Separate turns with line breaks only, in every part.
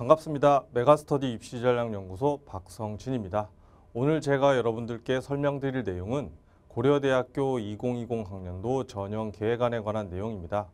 반갑습니다. 메가스터디 입시전략연구소 박성진입니다. 오늘 제가 여러분들께 설명드릴 내용은 고려대학교 2020 학년도 전형 계획안에 관한 내용입니다.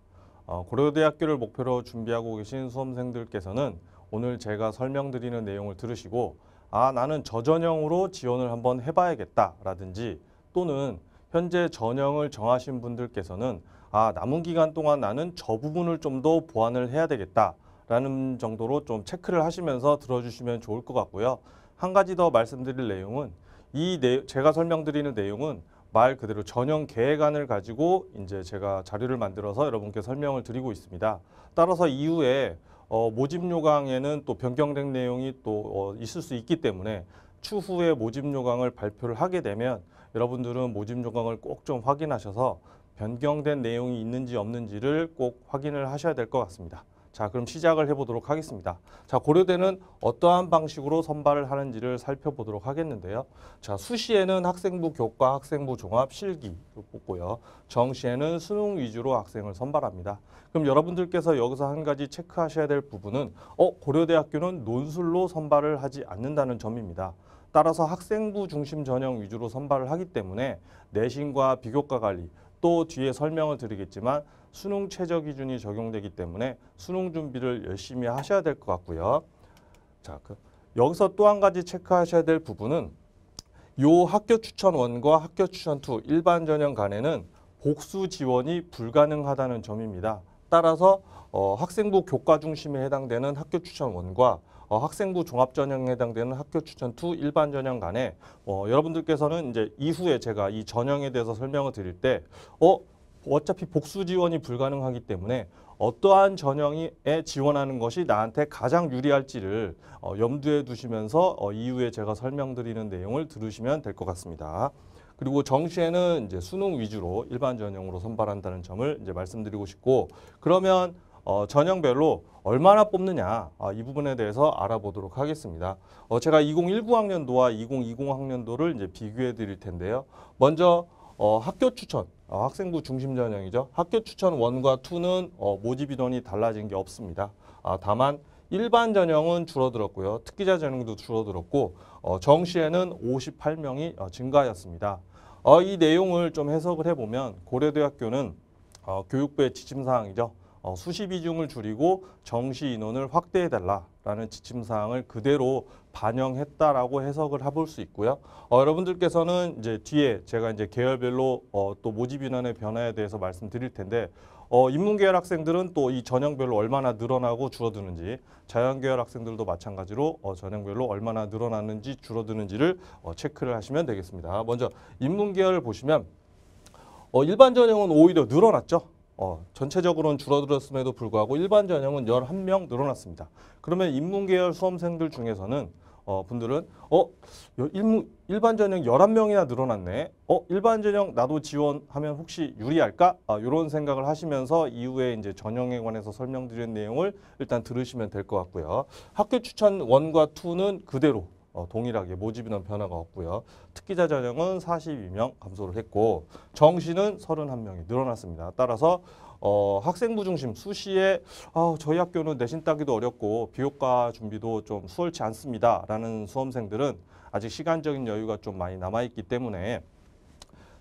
어, 고려대학교를 목표로 준비하고 계신 수험생들께서는 오늘 제가 설명드리는 내용을 들으시고 아 나는 저 전형으로 지원을 한번 해봐야겠다 라든지 또는 현재 전형을 정하신 분들께서는 아 남은 기간 동안 나는 저 부분을 좀 더 보완을 해야 되겠다 라는 정도로 좀 체크를 하시면서 들어주시면 좋을 것 같고요. 한 가지 더 말씀드릴 내용은 이 내, 제가 설명드리는 내용은 말 그대로 전형 계획안을 가지고 이제 제가 자료를 만들어서 여러분께 설명을 드리고 있습니다. 따라서 이후에 어, 모집 요강에는 또 변경된 내용이 또 어, 있을 수 있기 때문에 추후에 모집 요강을 발표를 하게 되면 여러분들은 모집 요강을 꼭 좀 확인하셔서 변경된 내용이 있는지 없는지를 꼭 확인을 하셔야 될 것 같습니다. 자 그럼 시작을 해보도록 하겠습니다. 자 고려대는 어떠한 방식으로 선발을 하는지를 살펴보도록 하겠는데요. 자 수시에는 학생부 교과 학생부 종합 실기 뽑고요. 정시에는 수능 위주로 학생을 선발합니다. 그럼 여러분들께서 여기서 한 가지 체크하셔야 될 부분은 어 고려대학교는 논술로 선발을 하지 않는다는 점입니다. 따라서 학생부 중심 전형 위주로 선발을 하기 때문에 내신과 비교과 관리 또 뒤에 설명을 드리겠지만 수능 최저 기준이 적용되기 때문에 수능 준비를 열심히 하셔야 될 것 같고요. 자, 그 여기서 또 한 가지 체크하셔야 될 부분은 요 학교 추천 원과 학교 추천 투 일반 전형 간에는 복수 지원이 불가능하다는 점입니다. 따라서 어, 학생부 교과 중심에 해당되는 학교 추천 원과 어, 학생부 종합 전형에 해당되는 학교 추천 투 일반 전형 간에 어, 여러분들께서는 이제 이후에 제가 이 전형에 대해서 설명을 드릴 때 어, 어차피 복수 지원이 불가능하기 때문에 어떠한 전형에 지원하는 것이 나한테 가장 유리할지를 어, 염두에 두시면서 어, 이후에 제가 설명드리는 내용을 들으시면 될 것 같습니다. 그리고 정시에는 이제 수능 위주로 일반 전형으로 선발한다는 점을 이제 말씀드리고 싶고 그러면 어, 전형별로 얼마나 뽑느냐 아, 이 부분에 대해서 알아보도록 하겠습니다. 어, 제가 2019학년도와 2020학년도를 이제 비교해 드릴 텐데요. 먼저 어, 학교 추천, 어, 학생부 중심 전형이죠. 학교 추천 원과투는 어, 모집 인원이 달라진 게 없습니다. 아, 다만 일반 전형은 줄어들었고요. 특기자 전형도 줄어들었고 어, 정시에는 58명이 어, 증가하였습니다. 어, 이 내용을 좀 해석을 해보면 고려대학교는 어, 교육부의 지침사항이죠. 어, 수시 비중을 줄이고 정시 인원을 확대해달라라는 지침사항을 그대로 반영했다라고 해석을 해볼 수 있고요. 어, 여러분들께서는 이제 뒤에 제가 이제 계열별로 어, 또 모집 인원의 변화에 대해서 말씀드릴 텐데 어, 인문계열 학생들은 또 이 전형별로 얼마나 늘어나고 줄어드는지 자연계열 학생들도 마찬가지로 어, 전형별로 얼마나 늘어나는지 줄어드는지를 어, 체크를 하시면 되겠습니다. 먼저 인문계열을 보시면 어, 일반 전형은 오히려 늘어났죠. 어, 전체적으로는 줄어들었음에도 불구하고 일반 전형은 11명 늘어났습니다. 그러면 인문계열 수험생들 중에서는 어, 분들은 어, 일, 무 일반 전형 11명이나 늘어났네. 어, 일반 전형 나도 지원하면 혹시 유리할까? 아, 이런 생각을 하시면서 이후에 이제 전형에 관해서 설명드린 내용을 일단 들으시면 될 것 같고요. 학교 추천 원과 투는 그대로 어, 동일하게 모집이원 변화가 없고요. 특기자 전형은 42명 감소를 했고 정시는 31명이 늘어났습니다. 따라서 어, 학생부 중심 수시에 어, 저희 학교는 내신 따기도 어렵고 비효과 준비도 좀 수월치 않습니다. 라는 수험생들은 아직 시간적인 여유가 좀 많이 남아있기 때문에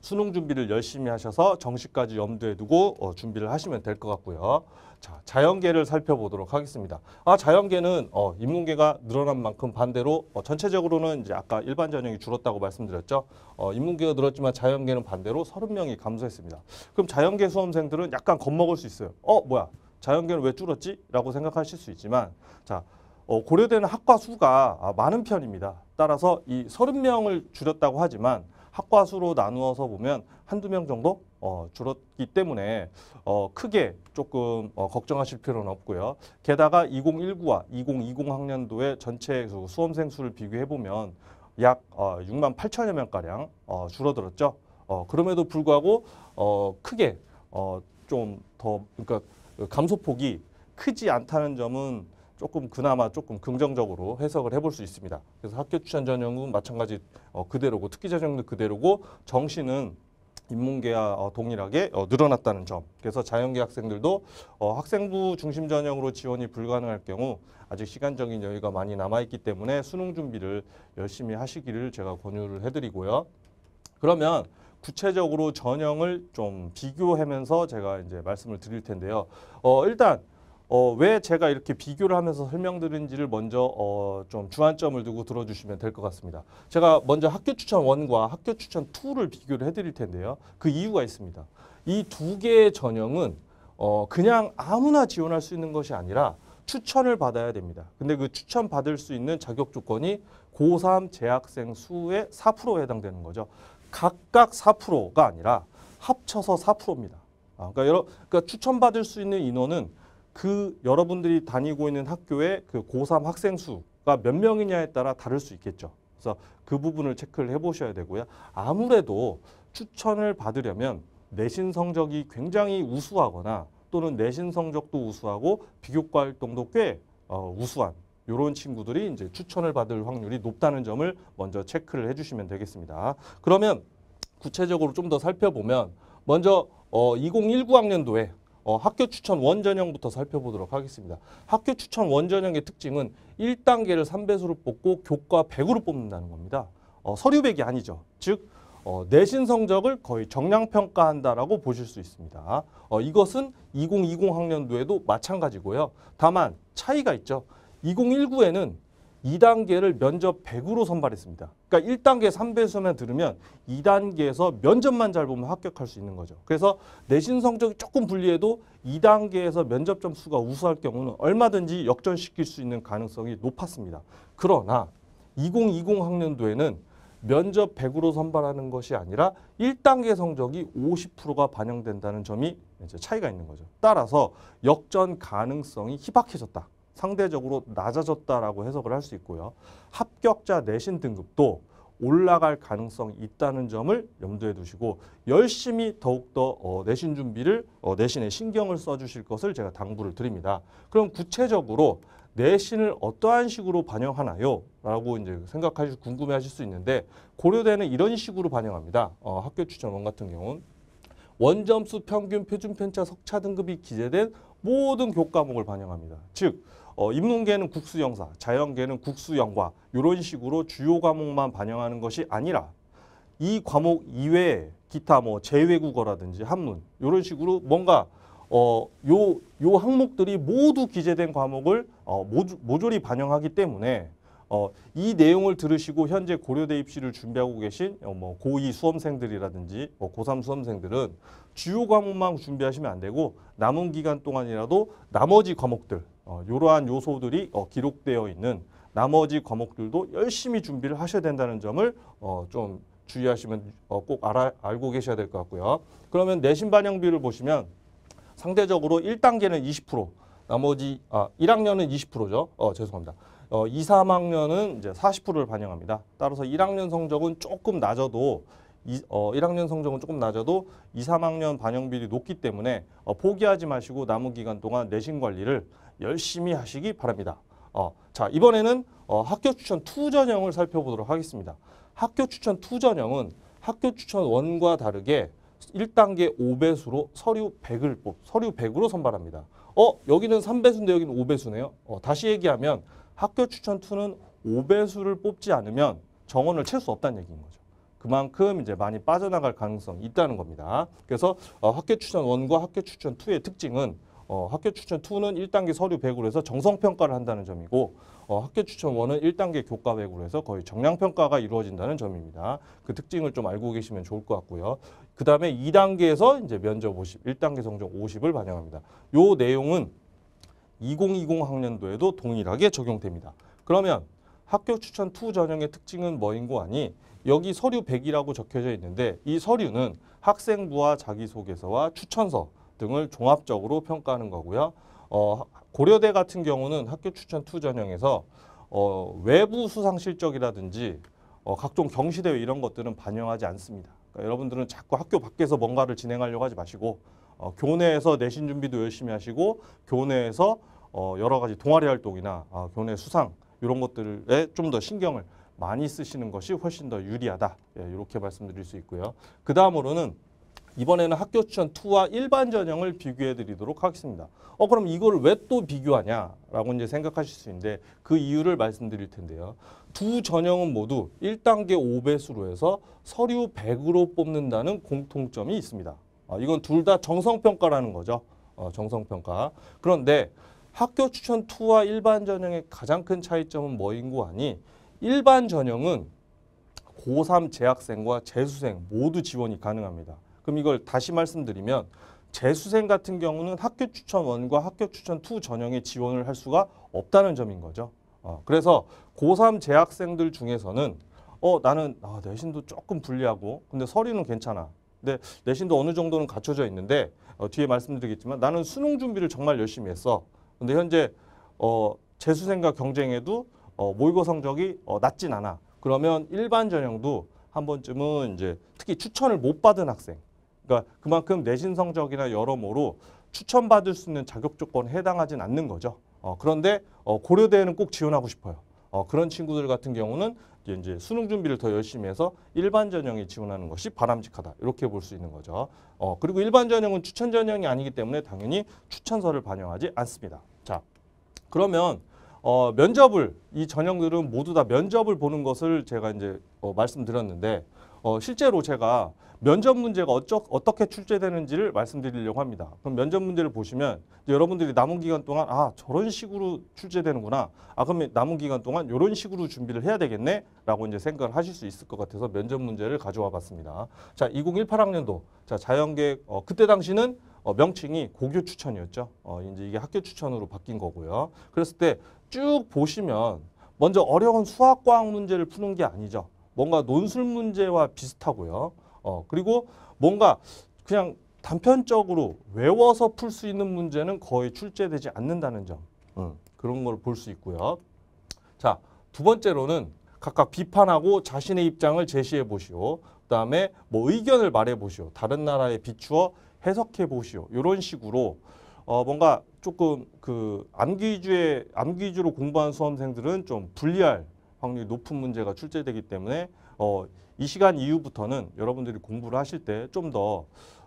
수능 준비를 열심히 하셔서 정시까지 염두에 두고 어, 준비를 하시면 될 것 같고요. 자, 자연계를 살펴보도록 하겠습니다. 아, 자연계는 어, 인문계가 늘어난 만큼 반대로 어, 전체적으로는 이제 아까 일반 전형이 줄었다고 말씀드렸죠. 어, 인문계가 늘었지만 자연계는 반대로 30명이 감소했습니다. 그럼 자연계 수험생들은 약간 겁먹을 수 있어요. 어, 뭐야? 자연계는 왜 줄었지? 라고 생각하실 수 있지만 자, 어, 고려되는 학과 수가 아, 많은 편입니다. 따라서 이 30명을 줄였다고 하지만 학과 수로 나누어서 보면 한두 명 정도 어, 줄었기 때문에 어, 크게 조금 어, 걱정하실 필요는 없고요. 게다가 2019와 2020 학년도의 전체 수험생 수를 비교해 보면 약 어, 6만 8천여 명가량 어, 줄어들었죠. 어, 그럼에도 불구하고 어, 크게 어, 좀 더 그러니까 감소폭이 크지 않다는 점은 조금 그나마 조금 긍정적으로 해석을 해볼 수 있습니다. 그래서 학교 추천 전형은 마찬가지 어, 그대로고 특기 전형도 그대로고 정시는 인문계와 어, 동일하게 어, 늘어났다는 점. 그래서 자연계 학생들도 어, 학생부 중심 전형으로 지원이 불가능할 경우 아직 시간적인 여유가 많이 남아있기 때문에 수능 준비를 열심히 하시기를 제가 권유를 해드리고요. 그러면 구체적으로 전형을 좀 비교하면서 제가 이제 말씀을 드릴 텐데요. 어, 일단 어, 왜 제가 이렇게 비교를 하면서 설명드린지를 먼저 어, 좀 주안점을 두고 들어주시면 될 것 같습니다. 제가 먼저 학교 추천 원과 학교 추천 투를 비교를 해드릴 텐데요. 그 이유가 있습니다. 이 두 개의 전형은 어, 그냥 아무나 지원할 수 있는 것이 아니라 추천을 받아야 됩니다. 근데 그 추천 받을 수 있는 자격 조건이 고3 재학생 수의 4%에 해당되는 거죠. 각각 4%가 아니라 합쳐서 4%입니다. 아, 그러니까 여러 그러니까 추천받을 수 있는 인원은 그 여러분들이 다니고 있는 학교의 그 고3 학생 수가 몇 명이냐에 따라 다를 수 있겠죠. 그래서 그 부분을 체크를 해보셔야 되고요. 아무래도 추천을 받으려면 내신 성적이 굉장히 우수하거나 또는 내신 성적도 우수하고 비교과 활동도 꽤 어, 우수한 이런 친구들이 이제 추천을 받을 확률이 높다는 점을 먼저 체크를 해주시면 되겠습니다. 그러면 구체적으로 좀 더 살펴보면 먼저 어, 2019학년도에 어, 학교 추천 원전형부터 살펴보도록 하겠습니다. 학교 추천 원전형의 특징은 1단계를 3배수로 뽑고 교과 100으로 뽑는다는 겁니다. 어, 서류 100이 아니죠. 즉 어, 내신 성적을 거의 정량평가한다라고 보실 수 있습니다. 어, 이것은 2020 학년도에도 마찬가지고요. 다만 차이가 있죠. 2019에는 2단계를 면접 100으로 선발했습니다. 그러니까 1단계 3배수만 들으면 2단계에서 면접만 잘 보면 합격할 수 있는 거죠. 그래서 내신 성적이 조금 불리해도 2단계에서 면접 점수가 우수할 경우는 얼마든지 역전시킬 수 있는 가능성이 높았습니다. 그러나 2020 학년도에는 면접 100으로 선발하는 것이 아니라 1단계 성적이 50%가 반영된다는 점이 이제 차이가 있는 거죠. 따라서 역전 가능성이 희박해졌다. 상대적으로 낮아졌다라고 해석을 할 수 있고요. 합격자 내신 등급도 올라갈 가능성이 있다는 점을 염두에 두시고 열심히 더욱더 어, 내신 준비를 어, 내신에 신경을 써주실 것을 제가 당부를 드립니다. 그럼 구체적으로 내신을 어떠한 식으로 반영하나요? 라고 이제 생각하실 궁금해하실 수 있는데 고려대는 이런 식으로 반영합니다. 어, 학교 추천원 같은 경우는 원점수 평균 표준 편차 석차 등급이 기재된 모든 교과목을 반영합니다. 즉 어, 입문계는 국수영사, 자연계는 국수영과 이런 식으로 주요 과목만 반영하는 것이 아니라 이 과목 이외에 기타 뭐 제외국어라든지 한문 이런 식으로 뭔가 어, 요, 요 항목들이 모두 기재된 과목을 어, 모조, 모조리 반영하기 때문에 어, 이 내용을 들으시고 현재 고려대 입시를 준비하고 계신 어, 뭐 고2 수험생들이라든지 뭐 고3 수험생들은 주요 과목만 준비하시면 안 되고 남은 기간 동안이라도 나머지 과목들 어, 이러한 요소들이 어, 기록되어 있는 나머지 과목들도 열심히 준비를 하셔야 된다는 점을 어, 좀 주의하시면 어, 꼭 알아, 알고 계셔야 될 것 같고요. 그러면 내신 반영비를 보시면 상대적으로 1단계는 20%, 나머지 아, 1학년은 20%죠. 어, 죄송합니다. 어, 2, 3학년은 이제 40%를 반영합니다. 따라서 1학년 성적은 조금 낮아도 이, 어, 1학년 성적은 조금 낮아도 2, 3학년 반영비율이 높기 때문에 어, 포기하지 마시고 남은 기간 동안 내신 관리를 열심히 하시기 바랍니다. 어, 자 이번에는 어, 학교 추천 투 전형을 살펴보도록 하겠습니다. 학교 추천 투 전형은 학교 추천 원과 다르게 1단계 5배수로 서류 100을 뽑, 서류 100으로 선발합니다. 어, 여기는 3배수인데 여기는 5배수네요. 어, 다시 얘기하면 학교 추천 2는 5배수를 뽑지 않으면 정원을 칠수 없다는 얘기인 거죠. 그만큼 이제 많이 빠져나갈 가능성이 있다는 겁니다. 그래서 어, 학교 추천 1과 학교 추천 2의 특징은 어, 학교 추천 2는 1단계 서류 100으로 해서 정성 평가를 한다는 점이고 어, 학교 추천 1은 1단계 교과 100으로 해서 거의 정량 평가가 이루어진다는 점입니다. 그 특징을 좀 알고 계시면 좋을 것 같고요. 그다음에 2단계에서 이제 면접 50, 1단계 성적 50을 반영합니다. 요 내용은 2020 학년도에도 동일하게 적용됩니다. 그러면 학교 추천 2 전형의 특징은 뭐인 고 아니 여기 서류 100이라고 적혀져 있는데 이 서류는 학생부와 자기소개서와 추천서 등을 종합적으로 평가하는 거고요. 어, 고려대 같은 경우는 학교 추천 투 전형에서 어, 외부 수상 실적이라든지 어, 각종 경시대회 이런 것들은 반영하지 않습니다. 그러니까 여러분들은 자꾸 학교 밖에서 뭔가를 진행하려고 하지 마시고 어, 교내에서 내신 준비도 열심히 하시고 교내에서 어, 여러 가지 동아리 활동이나 어, 교내 수상 이런 것들에 좀 더 신경을 많이 쓰시는 것이 훨씬 더 유리하다 예, 이렇게 말씀드릴 수 있고요. 그 다음으로는 이번에는 학교 추천 2와 일반 전형을 비교해 드리도록 하겠습니다. 어 그럼 이걸 왜 또 비교하냐라고 이제 생각하실 수 있는데 그 이유를 말씀드릴 텐데요. 두 전형은 모두 1단계 5배수로 해서 서류 100으로 뽑는다는 공통점이 있습니다. 어, 이건 둘 다 정성평가라는 거죠. 어, 정성평가. 그런데 학교 추천 2와 일반 전형의 가장 큰 차이점은 뭐인고 하니 일반 전형은 고3 재학생과 재수생 모두 지원이 가능합니다. 그럼 이걸 다시 말씀드리면 재수생 같은 경우는 학교 추천 원과 학교 추천 투 전형에 지원을 할 수가 없다는 점인 거죠. 어, 그래서 고3 재학생들 중에서는 어 나는 아, 내신도 조금 불리하고 근데 서리는 괜찮아. 근데 내신도 어느 정도는 갖춰져 있는데 어, 뒤에 말씀드리겠지만 나는 수능 준비를 정말 열심히 했어. 근데 현재 어, 재수생과 경쟁해도 어, 모의고 성적이 어, 낮진 않아. 그러면 일반 전형도 한 번쯤은 이제 특히 추천을 못 받은 학생 그러니까 그만큼 내신 성적이나 여러모로 추천받을 수 있는 자격 조건에 해당하진 않는 거죠. 어, 그런데 어, 고려대에는 꼭 지원하고 싶어요. 어, 그런 친구들 같은 경우는 이제 수능 준비를 더 열심히 해서 일반 전형에 지원하는 것이 바람직하다 이렇게 볼 수 있는 거죠. 어, 그리고 일반 전형은 추천 전형이 아니기 때문에 당연히 추천서를 반영하지 않습니다. 자, 그러면 어, 면접을 이 전형들은 모두 다 면접을 보는 것을 제가 이제 어, 말씀드렸는데 어, 실제로 제가 면접 문제가 어쩌, 어떻게 출제되는지를 말씀드리려고 합니다. 그럼 면접 문제를 보시면 여러분들이 남은 기간 동안 아 저런 식으로 출제되는구나. 아 그러면 남은 기간 동안 이런 식으로 준비를 해야 되겠네 라고 이제 생각을 하실 수 있을 것 같아서 면접 문제를 가져와 봤습니다. 자 2018학년도 자자연계 어, 그때 당시는 어, 명칭이 고교 추천이었죠. 어, 이제 이게 학교 추천으로 바뀐 거고요. 그랬을 때 쭉 보시면 먼저 어려운 수학 과학 문제를 푸는 게 아니죠. 뭔가 논술 문제와 비슷하고요. 어, 그리고 뭔가 그냥 단편적으로 외워서 풀 수 있는 문제는 거의 출제되지 않는다는 점. 음, 그런 걸 볼 수 있고요. 자, 두 번째로는 각각 비판하고 자신의 입장을 제시해 보시오. 그다음에 뭐 의견을 말해 보시오. 다른 나라에 비추어 해석해 보시오. 이런 식으로 어 뭔가 조금 그 암기 주의 암기 위주로 공부한 수험생들은 좀 불리할 확률이 높은 문제가 출제되기 때문에 어, 이 시간 이후부터는 여러분들이 공부를 하실 때 좀더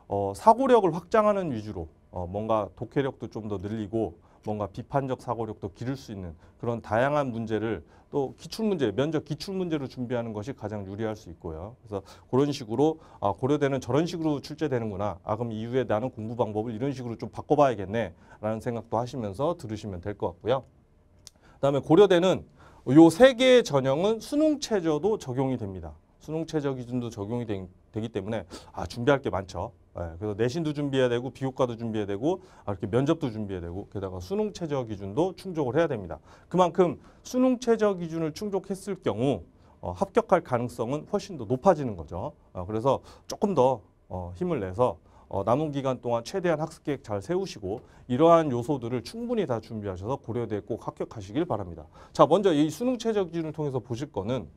어, 사고력을 확장하는 위주로 어, 뭔가 독해력도 좀 더 늘리고 뭔가 비판적 사고력도 기를 수 있는 그런 다양한 문제를 또 기출문제, 면접 기출문제로 준비하는 것이 가장 유리할 수 있고요. 그래서 그런 식으로 아, 고려대는 저런 식으로 출제되는구나. 아, 그럼 이후에 나는 공부 방법을 이런 식으로 좀 바꿔봐야겠네 라는 생각도 하시면서 들으시면 될 것 같고요. 그다음에 고려대는 요세 개의 전형은 수능 최저도 적용이 됩니다. 수능 최저 기준도 적용이 되, 기 때문에 아 준비할 게 많죠. 네, 그래서 내신도 준비해야 되고 비교과도 준비해야 되고 아, 이렇게 면접도 준비해야 되고 게다가 수능 최저 기준도 충족을 해야 됩니다. 그만큼 수능 최저 기준을 충족했을 경우 어, 합격할 가능성은 훨씬 더 높아지는 거죠. 어, 그래서 조금 더 어, 힘을 내서 어, 남은 기간 동안 최대한 학습 계획 잘 세우시고 이러한 요소들을 충분히 다 준비하셔서 고려대에 꼭 합격하시길 바랍니다. 자, 먼저 이 수능 최저 기준을 통해서 보실 거는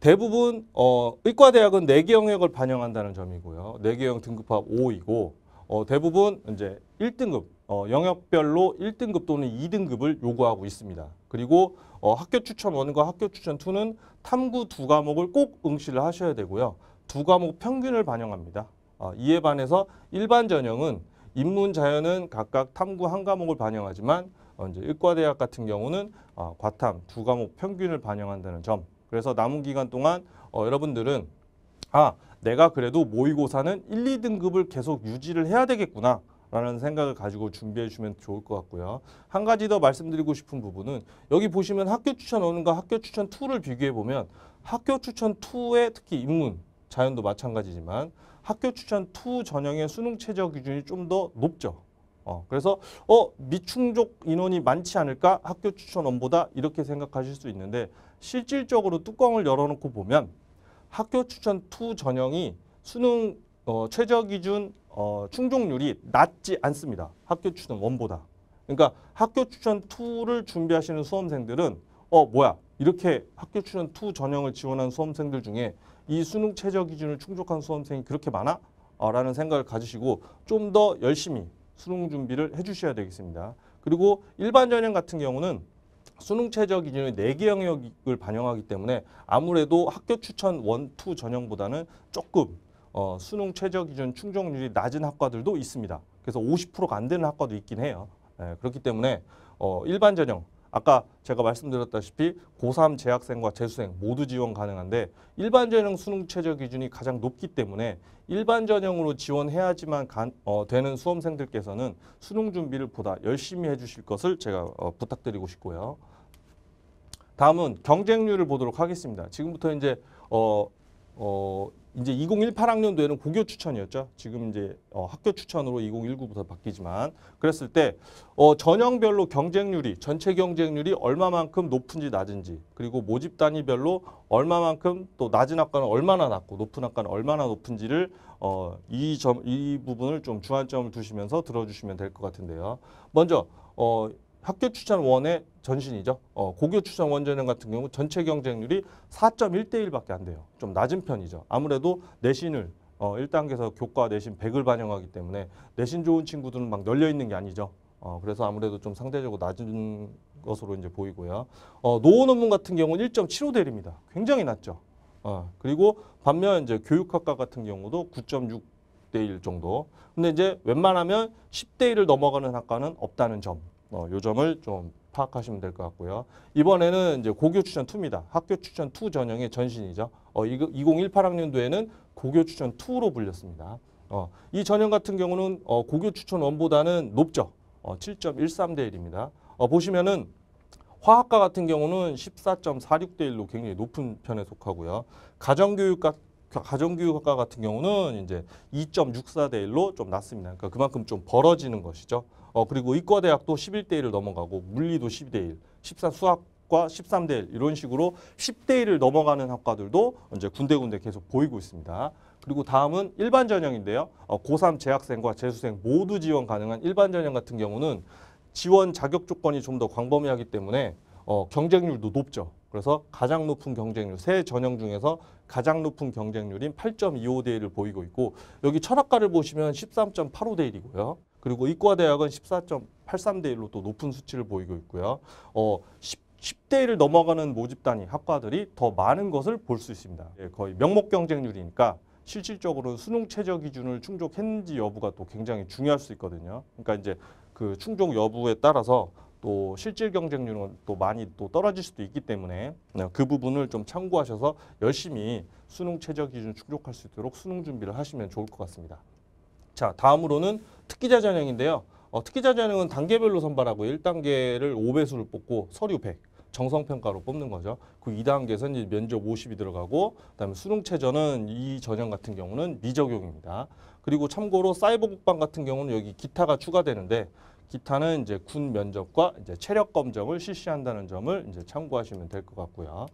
대부분 어, 의과대학은 4개 영역을 반영한다는 점이고요. 4개 영역 등급합 5이고 어, 대부분 이제 1등급 어, 영역별로 1등급 또는 2등급을 요구하고 있습니다. 그리고 어, 학교 추천 1과 학교 추천 2는 탐구 두 과목을 꼭 응시를 하셔야 되고요. 두 과목 평균을 반영합니다. 어, 이에 반해서 일반 전형은 인문 자연은 각각 탐구 한 과목을 반영하지만 어, 이제 의과대학 같은 경우는 어, 과탐 두 과목 평균을 반영한다는 점. 그래서 남은 기간 동안 어, 여러분들은 아 내가 그래도 모의고사는 1, 2등급을 계속 유지를 해야 되겠구나. 라는 생각을 가지고 준비해 주면 좋을 것 같고요. 한 가지 더 말씀드리고 싶은 부분은 여기 보시면 학교 추천 1과 학교 추천 2를 비교해 보면 학교 추천 2의 특히 인문, 자연도 마찬가지지만 학교 추천 투 전형의 수능 최저 기준이 좀 더 높죠. 어, 그래서 어 미충족 인원이 많지 않을까 학교 추천원보다 이렇게 생각하실 수 있는데 실질적으로 뚜껑을 열어놓고 보면 학교 추천 투 전형이 수능 어, 최저 기준 어, 충족률이 낮지 않습니다. 학교 추천 원보다. 그러니까 학교 추천 투를 준비하시는 수험생들은 어 뭐야 이렇게 학교 추천 투 전형을 지원한 수험생들 중에 이 수능 최저 기준을 충족한 수험생이 그렇게 많아? 아, 라는 생각을 가지시고 좀 더 열심히 수능 준비를 해주셔야 되겠습니다. 그리고 일반 전형 같은 경우는 수능 최저 기준의 4개 영역을 반영하기 때문에 아무래도 학교 추천 원 투 전형보다는 조금 어, 수능 최저 기준 충족률이 낮은 학과들도 있습니다. 그래서 50%가 안 되는 학과도 있긴 해요. 예, 그렇기 때문에 어, 일반 전형 아까 제가 말씀드렸다시피 고3 재학생과 재수생 모두 지원 가능한데 일반 전형 수능 최저 기준이 가장 높기 때문에 일반 전형으로 지원해야지만 간, 어, 되는 수험생들께서는 수능 준비를 보다 열심히 해주실 것을 제가 어, 부탁드리고 싶고요. 다음은 경쟁률을 보도록 하겠습니다. 지금부터 이제 어, 어, 이제 2018학년도에는 고교 추천이었죠. 지금 이제 어, 학교 추천으로 2019부터 바뀌지만 그랬을 때 어, 전형별로 경쟁률이 전체 경쟁률이 얼마만큼 높은지 낮은지 그리고 모집 단위별로 얼마만큼 또 낮은 학과는 얼마나 낮고 높은 학과는 얼마나 높은지를 어, 이, 점, 이 부분을 좀 주안점을 두시면서 들어주시면 될 것 같은데요. 먼저 어, 학교 추천원의 전신이죠. 어, 고교 추정 원전형 같은 경우 전체 경쟁률이 4.1대1밖에 안 돼요. 좀 낮은 편이죠. 아무래도 내신을 어, 1단계에서 교과 내신 100을 반영하기 때문에 내신 좋은 친구들은 막 널려 있는 게 아니죠. 어, 그래서 아무래도 좀 상대적으로 낮은 것으로 이제 보이고요. 어, 노어 논문 같은 경우는 1.75대1입니다. 굉장히 낮죠. 어, 그리고 반면 이제 교육학과 같은 경우도 9.6대1 정도. 근데 이제 웬만하면 10대 1을 넘어가는 학과는 없다는 점. 어, 요 점을 좀 파악하시면 될 것 같고요. 이번에는 이제 고교 추천 2입니다. 학교 추천 2 전형의 전신이죠. 어, 2018학년도에는 고교 추천 2로 불렸습니다. 어, 이 전형 같은 경우는 어, 고교 추천 1보다는 높죠. 어, 7.13대 1입니다. 어, 보시면은 화학과 같은 경우는 14.46대 1로 굉장히 높은 편에 속하고요. 가정교육과 가정교육학과 같은 경우는 이제 2.64대 1로 좀 낮습니다. 그러니까 그만큼 좀 벌어지는 것이죠. 어, 그리고 이과대학도 11대 1을 넘어가고 물리도 10대 1, 14 수학과 13대 1 이런 식으로 10대 1을 넘어가는 학과들도 이제 군데군데 계속 보이고 있습니다. 그리고 다음은 일반 전형인데요. 어, 고3 재학생과 재수생 모두 지원 가능한 일반 전형 같은 경우는 지원 자격 조건이 좀 더 광범위하기 때문에 어, 경쟁률도 높죠. 그래서 가장 높은 경쟁률, 세 전형 중에서 가장 높은 경쟁률인 8.25대 1을 보이고 있고 여기 철학과를 보시면 13.85대 1이고요. 그리고 이과대학은 14.83 대 1로 또 높은 수치를 보이고 있고요. 어, 10, 10대 1을 넘어가는 모집 단위 학과들이 더 많은 것을 볼 수 있습니다. 예, 거의 명목 경쟁률이니까 실질적으로 는 수능 최저 기준을 충족했는지 여부가 또 굉장히 중요할 수 있거든요. 그러니까 이제 그 충족 여부에 따라서 또 실질 경쟁률은 또 많이 또 떨어질 수도 있기 때문에 어, 그 부분을 좀 참고하셔서 열심히 수능 최저 기준 충족할 수 있도록 수능 준비를 하시면 좋을 것 같습니다. 자 다음으로는 특기자 전형인데요. 어, 특기자 전형은 단계별로 선발하고 1단계를 5배수를 뽑고 서류 100, 정성평가로 뽑는 거죠. 그 2단계에서는 이제 면접 50이 들어가고 그다음에 수능체전은 이 전형 같은 경우는 미적용입니다. 그리고 참고로 사이버국방 같은 경우는 여기 기타가 추가되는데 기타는 이제 군 면접과 이제 체력 검정을 실시한다는 점을 이제 참고하시면 될 것 같고요.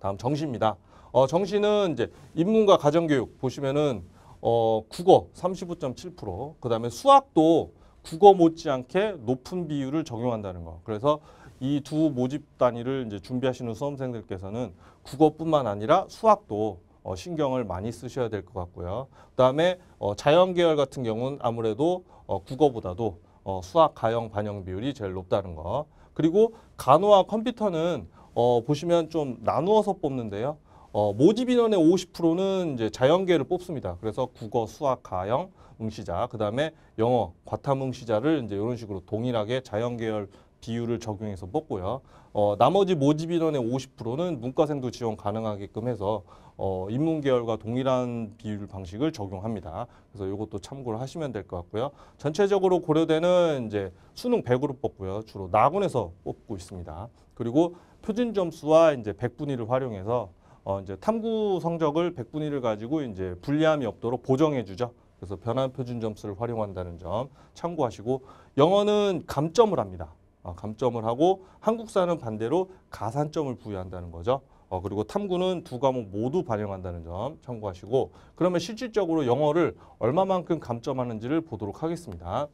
다음 정시입니다. 어, 정시는 이제 인문과 가정교육 보시면은 어, 국어 35.7%, 그 다음에 수학도 국어 못지않게 높은 비율을 적용한다는 거. 그래서 이 두 모집 단위를 이제 준비하시는 수험생들께서는 국어뿐만 아니라 수학도 어, 신경을 많이 쓰셔야 될 것 같고요. 그 다음에 어, 자연계열 같은 경우는 아무래도 어, 국어보다도 어, 수학 가형 반영 비율이 제일 높다는 거. 그리고 간호와 컴퓨터는 어, 보시면 좀 나누어서 뽑는데요. 어, 모집 인원의 50%는 이제 자연계를 뽑습니다. 그래서 국어, 수학, 가영, 응시자, 그 다음에 영어, 과탐 응시자를 이제 이런 식으로 동일하게 자연계열 비율을 적용해서 뽑고요. 어, 나머지 모집 인원의 50%는 문과생도 지원 가능하게끔 해서 어, 인문계열과 동일한 비율 방식을 적용합니다. 그래서 이것도 참고를 하시면 될 것 같고요. 전체적으로 고려되는 이제 수능 100으로 뽑고요. 주로 낙원에서 뽑고 있습니다. 그리고 표준 점수와 이제 0분위를 활용해서 어 이제 탐구 성적을 백분위를 가지고 이제 불리함이 없도록 보정해 주죠. 그래서 변환 표준 점수를 활용한다는 점 참고하시고 영어는 감점을 합니다. 어, 감점을 하고 한국사는 반대로 가산점을 부여한다는 거죠. 어, 그리고 탐구는 두 과목 모두 반영한다는 점 참고하시고 그러면 실질적으로 영어를 얼마만큼 감점하는지를 보도록 하겠습니다.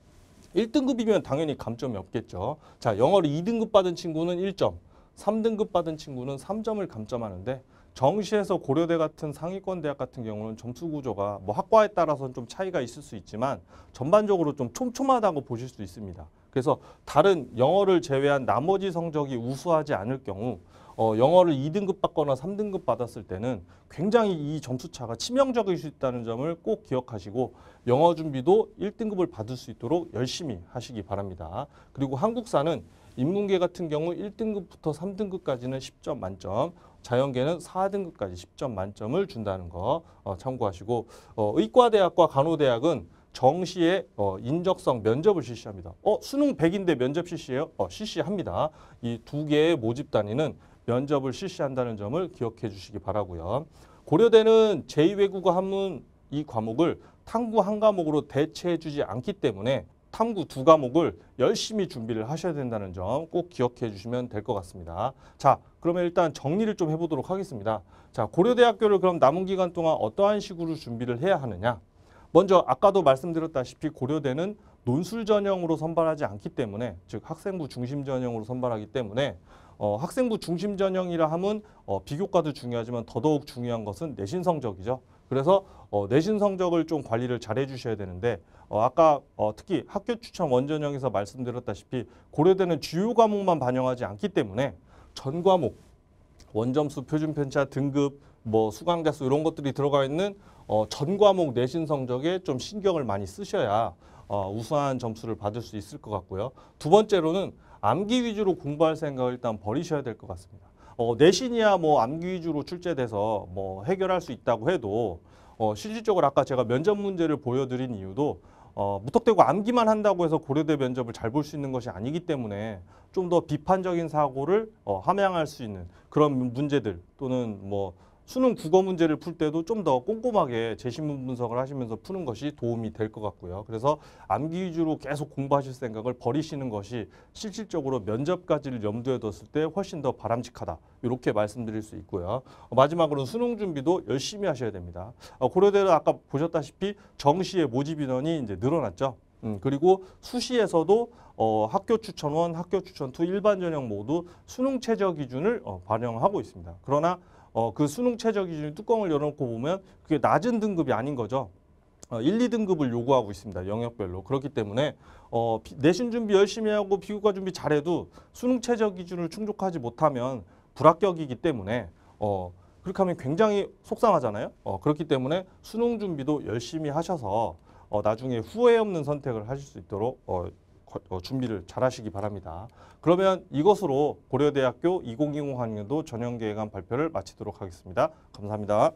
1등급이면 당연히 감점이 없겠죠. 자, 영어를 2등급 받은 친구는 1점, 3등급 받은 친구는 3점을 감점하는데 정시에서 고려대 같은 상위권 대학 같은 경우는 점수 구조가 뭐 학과에 따라서는 좀 차이가 있을 수 있지만 전반적으로 좀 촘촘하다고 보실 수 있습니다. 그래서 다른 영어를 제외한 나머지 성적이 우수하지 않을 경우 어, 영어를 2등급 받거나 3등급 받았을 때는 굉장히 이 점수 차가 치명적일 수 있다는 점을 꼭 기억하시고 영어 준비도 1등급을 받을 수 있도록 열심히 하시기 바랍니다. 그리고 한국사는 인문계 같은 경우 1등급부터 3등급까지는 10점 만점, 자연계는 4등급까지 10점 만점을 준다는 거 어, 참고하시고 어, 의과대학과 간호대학은 정시에 어, 인적성 면접을 실시합니다. 어 수능 100인데 면접 실시해요? 어, 실시합니다. 이 두 개의 모집 단위는 면접을 실시한다는 점을 기억해 주시기 바라고요. 고려대는 제2외국어 한문 이 과목을 탐구 한 과목으로 대체해 주지 않기 때문에 탐구 두 과목을 열심히 준비를 하셔야 된다는 점 꼭 기억해 주시면 될 것 같습니다. 자, 그러면 일단 정리를 좀 해보도록 하겠습니다. 자, 고려대학교를 그럼 남은 기간 동안 어떠한 식으로 준비를 해야 하느냐. 먼저 아까도 말씀드렸다시피 고려대는 논술 전형으로 선발하지 않기 때문에 즉 학생부 중심 전형으로 선발하기 때문에 어, 학생부 중심 전형이라 함은 어, 비교과도 중요하지만 더더욱 중요한 것은 내신 성적이죠. 그래서 어, 내신 성적을 좀 관리를 잘 해주셔야 되는데 어, 아까 어, 특히 학교 추천 원전형에서 말씀드렸다시피 고려대는 주요 과목만 반영하지 않기 때문에 전 과목, 원점수, 표준 편차, 등급, 뭐 수강자 수 이런 것들이 들어가 있는 어, 전 과목 내신 성적에 좀 신경을 많이 쓰셔야 어, 우수한 점수를 받을 수 있을 것 같고요. 두 번째로는 암기 위주로 공부할 생각을 일단 버리셔야 될 것 같습니다. 어, 내신이야 뭐 암기 위주로 출제돼서 뭐 해결할 수 있다고 해도 어, 실질적으로 아까 제가 면접 문제를 보여드린 이유도 어, 무턱대고 암기만 한다고 해서 고려대 면접을 잘 볼 수 있는 것이 아니기 때문에 좀 더 비판적인 사고를 어, 함양할 수 있는 그런 문제들 또는 뭐 수능 국어 문제를 풀 때도 좀 더 꼼꼼하게 제시문 분석을 하시면서 푸는 것이 도움이 될 것 같고요. 그래서 암기 위주로 계속 공부하실 생각을 버리시는 것이 실질적으로 면접까지를 염두에 뒀을 때 훨씬 더 바람직하다. 이렇게 말씀드릴 수 있고요. 어, 마지막으로 수능 준비도 열심히 하셔야 됩니다. 어, 고려대는 아까 보셨다시피 정시의 모집 인원이 이제 늘어났죠. 음, 그리고 수시에서도 어, 학교 추천원, 학교 추천 투 일반 전형 모두 수능 최저 기준을 어, 반영하고 있습니다. 그러나 어, 그 수능 최저 기준 뚜껑을 열어놓고 보면 그게 낮은 등급이 아닌 거죠. 어, 1, 2등급을 요구하고 있습니다. 영역별로. 그렇기 때문에 어, 내신 준비 열심히 하고 비교과 준비 잘해도 수능 최저 기준을 충족하지 못하면 불합격이기 때문에 어, 그렇게 하면 굉장히 속상하잖아요. 어, 그렇기 때문에 수능 준비도 열심히 하셔서 어, 나중에 후회 없는 선택을 하실 수 있도록 어, 어, 준비를 잘 하시기 바랍니다. 그러면 이것으로 고려대학교 2020 학년도 전형계획안 발표를 마치도록 하겠습니다. 감사합니다.